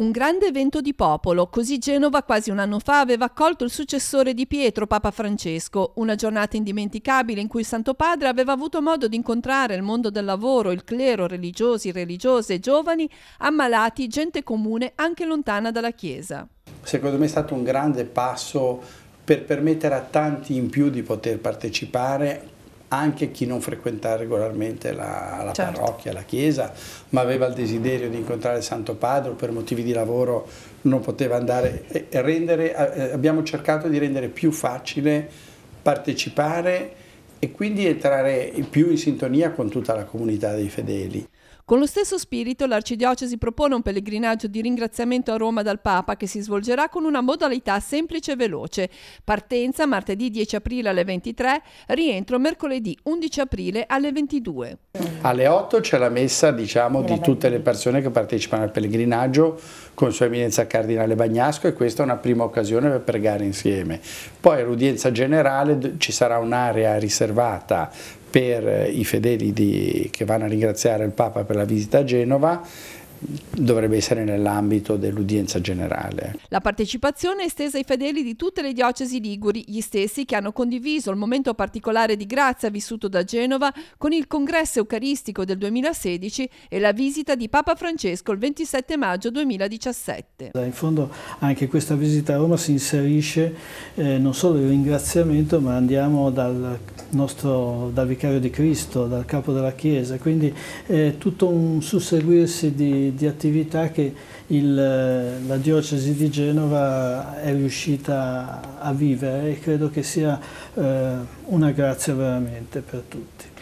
Un grande evento di popolo, così Genova quasi un anno fa aveva accolto il successore di Pietro, Papa Francesco, una giornata indimenticabile in cui il Santo Padre aveva avuto modo di incontrare il mondo del lavoro, il clero, religiosi, religiose, giovani, ammalati, gente comune, anche lontana dalla Chiesa. Secondo me è stato un grande passo per permettere a tanti in più di poter partecipare anche chi non frequentava regolarmente la, la certo. parrocchia, la chiesa, ma aveva il desiderio di incontrare il Santo Padre, per motivi di lavoro non poteva andare. E rendere, eh, abbiamo cercato di rendere più facile partecipare e quindi entrare più in sintonia con tutta la comunità dei fedeli. Con lo stesso spirito l'Arcidiocesi propone un pellegrinaggio di ringraziamento a Roma dal Papa che si svolgerà con una modalità semplice e veloce. Partenza martedì 10 aprile alle 23, rientro mercoledì 11 aprile alle 22. Alle 8 c'è la messa diciamo, di tutte le persone che partecipano al pellegrinaggio con Sua Eminenza Cardinale Bagnasco e questa è una prima occasione per pregare insieme. Poi all'udienza generale ci sarà un'area riservata per eh, i fedeli di, che vanno a ringraziare il Papa per la visita a Genova dovrebbe essere nell'ambito dell'udienza generale. La partecipazione è estesa ai fedeli di tutte le diocesi liguri, gli stessi che hanno condiviso il momento particolare di grazia vissuto da Genova con il congresso eucaristico del 2016 e la visita di Papa Francesco il 27 maggio 2017. In fondo anche questa visita a Roma si inserisce eh, non solo il ringraziamento ma andiamo dal nostro, dal Vicario di Cristo, dal Capo della Chiesa, quindi è tutto un susseguirsi di, di attività che il, la diocesi di Genova è riuscita a vivere e credo che sia eh, una grazia veramente per tutti.